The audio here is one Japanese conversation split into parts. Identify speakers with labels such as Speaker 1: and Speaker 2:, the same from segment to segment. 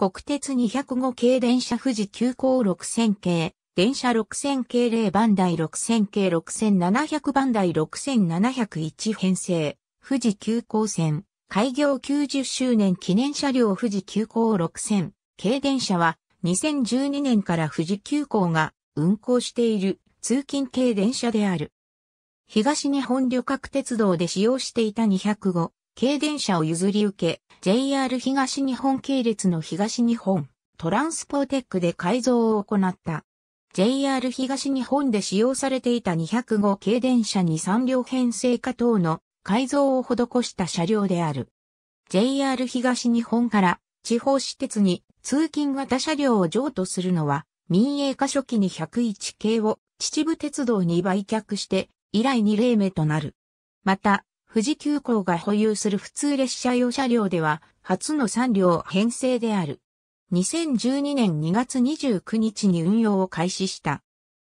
Speaker 1: 国鉄205系電車富士急行6000系、電車6000系0番台6000系6700番台6701編成、富士急行線、開業90周年記念車両富士急行6000系電車は2012年から富士急行が運行している通勤系電車である。東日本旅客鉄道で使用していた205軽電車を譲り受け、JR 東日本系列の東日本、トランスポーテックで改造を行った。JR 東日本で使用されていた205軽電車に3両編成化等の改造を施した車両である。JR 東日本から地方私鉄に通勤型車両を譲渡するのは民営化初期に101系を秩父鉄道に売却して以来2例目となる。また、富士急行が保有する普通列車用車両では、初の3両編成である。2012年2月29日に運用を開始した。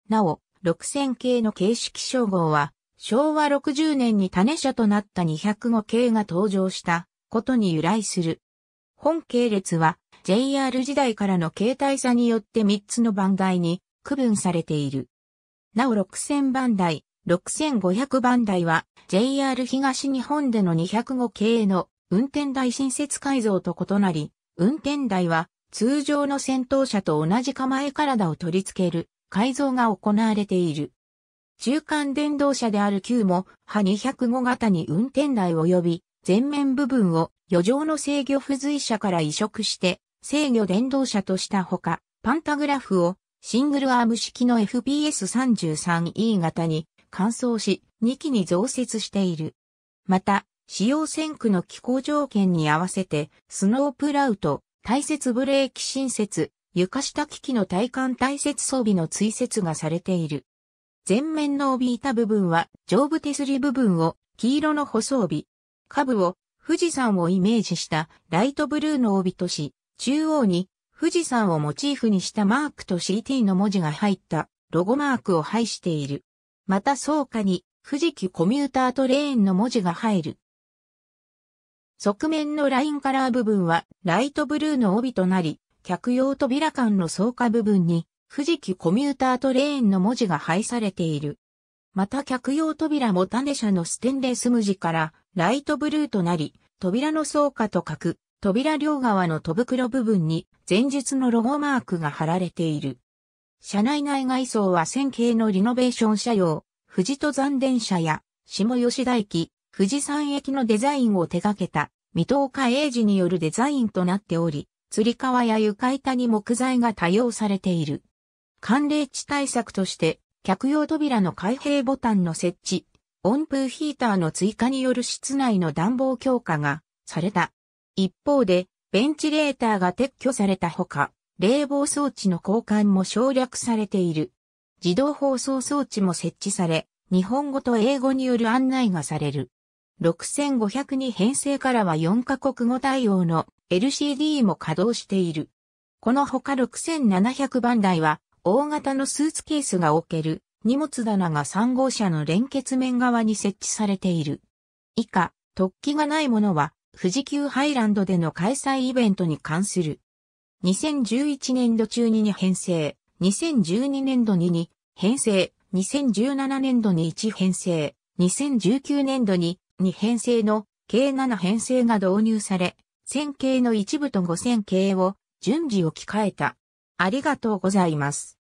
Speaker 1: なお、6000系の形式称号は、昭和60年に種車となった205系が登場したことに由来する。本系列は JR 時代からの形態差によって3つの番台に区分されている。なお6000番台、6500番台は JR 東日本での205系の運転台新設改造と異なり、運転台は通常の先頭車と同じ構え体を取り付ける改造が行われている。中間電動車である9も、派205型に運転台及び、前面部分を余剰の制御付随車から移植して、制御電動車としたほか、パンタグラフをシングルアーム式の FPS33E 型に乾燥し、2機に増設している。また、使用線区の気候条件に合わせて、スノープラウト、大雪ブレーキ新設、床下機器の体幹大雪装備の追設がされている。前面の帯板部分は、上部手すり部分を、黄色の補装備。下部を、富士山をイメージしたライトブルーの帯とし、中央に富士山をモチーフにしたマークと CT の文字が入ったロゴマークを配している。また草加に富士急コミュータートレーンの文字が入る。側面のラインカラー部分はライトブルーの帯となり、客用扉間の草加部分に富士急コミュータートレーンの文字が配されている。また客用扉も種社のステンレス無地からライトブルーとなり、扉の草加と書く扉両側の戸袋部分に前述のロゴマークが貼られている。車内内外装は線形のリノベーション車用、富士登山電車や下吉田駅、富士山駅のデザインを手掛けた、未踏家英治によるデザインとなっており、釣り革や床板に木材が多用されている。寒冷地対策として、客用扉の開閉ボタンの設置、温風ヒーターの追加による室内の暖房強化がされた。一方で、ベンチレーターが撤去されたほか、冷房装置の交換も省略されている。自動放送装置も設置され、日本語と英語による案内がされる。6502編成からは4カ国語対応の LCD も稼働している。このほか6700番台は大型のスーツケースが置ける荷物棚が3号車の連結面側に設置されている。以下、突起がないものは富士急ハイランドでの開催イベントに関する。2011年度中に2編成、2012年度に2編成、2017年度に1編成、2019年度に2編成の計7編成が導入され、1000系の一部と5000系を順次置き換えた。ありがとうございます。